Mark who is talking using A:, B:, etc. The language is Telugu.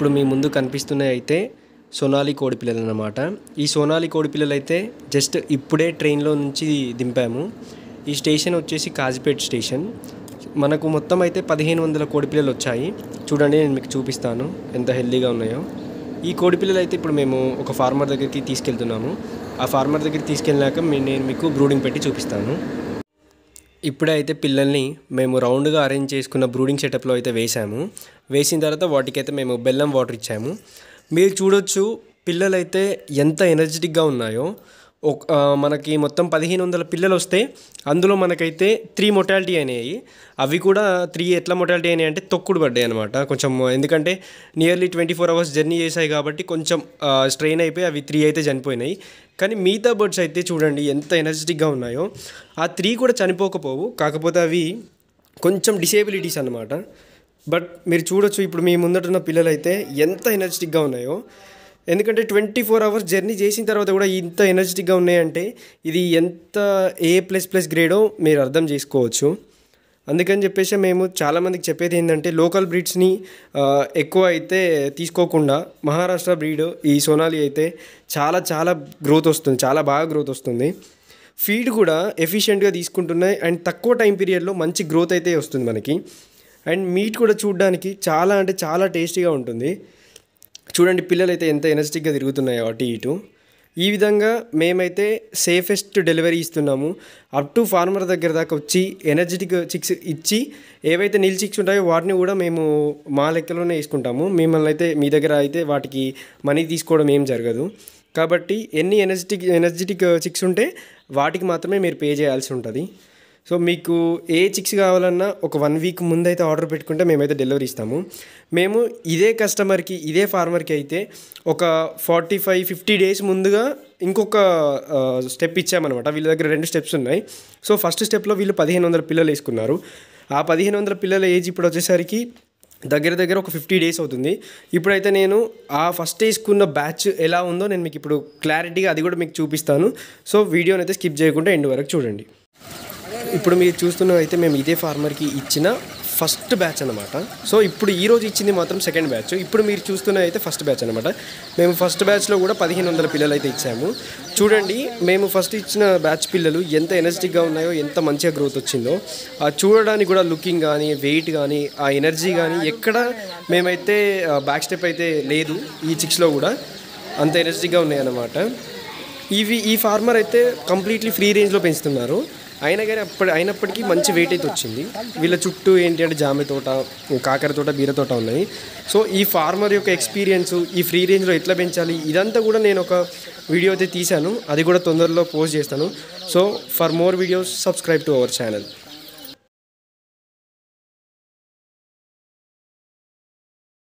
A: ఇప్పుడు మీ ముందు కనిపిస్తున్నాయి అయితే సోనాలి కోడిపిల్లలు అనమాట ఈ సోనాలి కోడిపిల్లలు అయితే జస్ట్ ఇప్పుడే ట్రైన్లో నుంచి దింపాము ఈ స్టేషన్ వచ్చేసి కాజిపేట్ స్టేషన్ మనకు మొత్తం అయితే పదిహేను వందల కోడిపిల్లలు వచ్చాయి చూడండి నేను మీకు చూపిస్తాను ఎంత హెల్దీగా ఉన్నాయో ఈ కోడిపిల్లలు అయితే ఇప్పుడు మేము ఒక ఫార్మర్ దగ్గరికి తీసుకెళ్తున్నాము ఆ ఫార్మర్ దగ్గరికి తీసుకెళ్ళినాక నేను మీకు బ్రూడింగ్ పెట్టి చూపిస్తాను ఇప్పుడే అయితే పిల్లల్ని మేము రౌండ్గా అరేంజ్ చేసుకున్న బ్రూడింగ్ సెటప్లో అయితే వేసాము వేసిన తర్వాత వాటికైతే మేము బెల్లం వాటర్ ఇచ్చాము మీరు చూడొచ్చు పిల్లలైతే ఎంత ఎనర్జెటిక్గా ఉన్నాయో మనకి మొత్తం పదిహేను వందల పిల్లలు వస్తే అందులో మనకైతే త్రీ మొటాలిటీ అయినాయి అవి కూడా త్రీ ఎట్లా మొటాలిటీ అయినాయి అంటే తొక్కుడు పడ్డాయి అనమాట కొంచెం ఎందుకంటే nearly twenty four hours journey చేశాయి కాబట్టి కొంచెం స్ట్రెయిన్ అయిపోయి అవి త్రీ అయితే చనిపోయినాయి కానీ మిగతా బర్డ్స్ అయితే చూడండి ఎంత ఎనర్జెటిక్గా ఉన్నాయో ఆ త్రీ కూడా చనిపోకపోవు కాకపోతే అవి కొంచెం డిసేబిలిటీస్ అనమాట బట్ మీరు చూడొచ్చు ఇప్పుడు మీ పిల్లలు పిల్లలైతే ఎంత ఎనర్జెటిక్గా ఉన్నాయో ఎందుకంటే ట్వంటీ ఫోర్ అవర్స్ జర్నీ చేసిన తర్వాత కూడా ఇంత ఎనర్జెటిక్గా ఉన్నాయంటే ఇది ఎంత ఏ ప్లస్ ప్లస్ గ్రేడో మీరు అర్థం చేసుకోవచ్చు అందుకని చెప్పేసి మేము చాలామందికి చెప్పేది ఏంటంటే లోకల్ బ్రీడ్స్ని ఎక్కువ అయితే తీసుకోకుండా మహారాష్ట్ర బ్రీడ్ ఈ సోనాలి అయితే చాలా చాలా గ్రోత్ వస్తుంది చాలా బాగా గ్రోత్ వస్తుంది ఫీడ్ కూడా ఎఫిషియెంట్గా తీసుకుంటున్నాయి అండ్ తక్కువ టైం పీరియడ్లో మంచి గ్రోత్ అయితే వస్తుంది మనకి అండ్ మీట్ కూడా చూడడానికి చాలా అంటే చాలా టేస్టీగా ఉంటుంది చూడండి పిల్లలైతే ఎంత ఎనర్జెటిక్గా తిరుగుతున్నాయో అటు ఇటు ఈ విధంగా మేమైతే సేఫెస్ట్ డెలివరీ ఇస్తున్నాము అప్ టు ఫార్మర్ దగ్గర దాకా వచ్చి ఎనర్జెటిక్ చిక్స్ ఇచ్చి ఏవైతే నీళ్ళు చిక్స్ ఉంటాయో వాటిని కూడా మేము మా లెక్కలోనే వేసుకుంటాము మిమ్మల్ని అయితే మీ దగ్గర అయితే వాటికి మనీ తీసుకోవడం ఏం జరగదు కాబట్టి ఎన్ని ఎనర్జెటిక్ ఎనర్జెటిక్ చిక్స్ ఉంటే వాటికి మాత్రమే మీరు పే చేయాల్సి ఉంటుంది సో మీకు ఏ చిక్స్ కావాలన్నా ఒక వన్ వీక్ ముందైతే ఆర్డర్ పెట్టుకుంటే మేమైతే డెలివరీ ఇస్తాము మేము ఇదే కస్టమర్కి ఇదే ఫార్మర్కి అయితే ఒక ఫార్టీ ఫైవ్ ఫిఫ్టీ డేస్ ముందుగా ఇంకొక స్టెప్ ఇచ్చామన్నమాట వీళ్ళ దగ్గర రెండు స్టెప్స్ ఉన్నాయి సో ఫస్ట్ స్టెప్లో వీళ్ళు పదిహేను వందల పిల్లలు వేసుకున్నారు ఆ పదిహేను వందల పిల్లల ఏజ్ ఇప్పుడు వచ్చేసరికి దగ్గర దగ్గర ఒక ఫిఫ్టీ డేస్ అవుతుంది ఇప్పుడైతే నేను ఆ ఫస్ట్ వేసుకున్న బ్యాచ్ ఎలా ఉందో నేను మీకు ఇప్పుడు క్లారిటీగా అది కూడా మీకు చూపిస్తాను సో వీడియోని అయితే స్కిప్ చేయకుండా ఎండ్ వరకు చూడండి ఇప్పుడు మీరు చూస్తున్నది అయితే మేము ఇదే ఫార్మర్కి ఇచ్చిన ఫస్ట్ బ్యాచ్ అనమాట సో ఇప్పుడు ఈ రోజు ఇచ్చింది మాత్రం సెకండ్ బ్యాచ్ ఇప్పుడు మీరు చూస్తున్నది అయితే ఫస్ట్ బ్యాచ్ అనమాట మేము ఫస్ట్ బ్యాచ్లో కూడా పదిహేను వందల పిల్లలు అయితే ఇచ్చాము చూడండి మేము ఫస్ట్ ఇచ్చిన బ్యాచ్ పిల్లలు ఎంత ఎనర్జెటిక్గా ఉన్నాయో ఎంత మంచిగా గ్రోత్ వచ్చిందో ఆ చూడడానికి కూడా లుకింగ్ కానీ వెయిట్ కానీ ఆ ఎనర్జీ కానీ ఎక్కడ మేమైతే బ్యాక్ స్టెప్ అయితే లేదు ఈ చిక్స్లో కూడా అంత ఎనర్జెటిక్గా ఉన్నాయి అన్నమాట ఇవి ఈ ఫార్మర్ అయితే కంప్లీట్లీ ఫ్రీ రేంజ్లో పెంచుతున్నారు అయినా కానీ అప్పటి అయినప్పటికీ మంచి వెయిట్ అయితే వచ్చింది వీళ్ళ చుట్టూ ఏంటి అంటే జామ తోట కాకర తోట బీర తోట ఉన్నాయి సో ఈ ఫార్మర్ యొక్క ఎక్స్పీరియన్స్ ఈ ఫ్రీ రేంజ్లో ఎట్లా పెంచాలి ఇదంతా కూడా నేను ఒక వీడియో అయితే తీశాను అది కూడా తొందరలో పోస్ట్ చేస్తాను so for more videos subscribe to our channel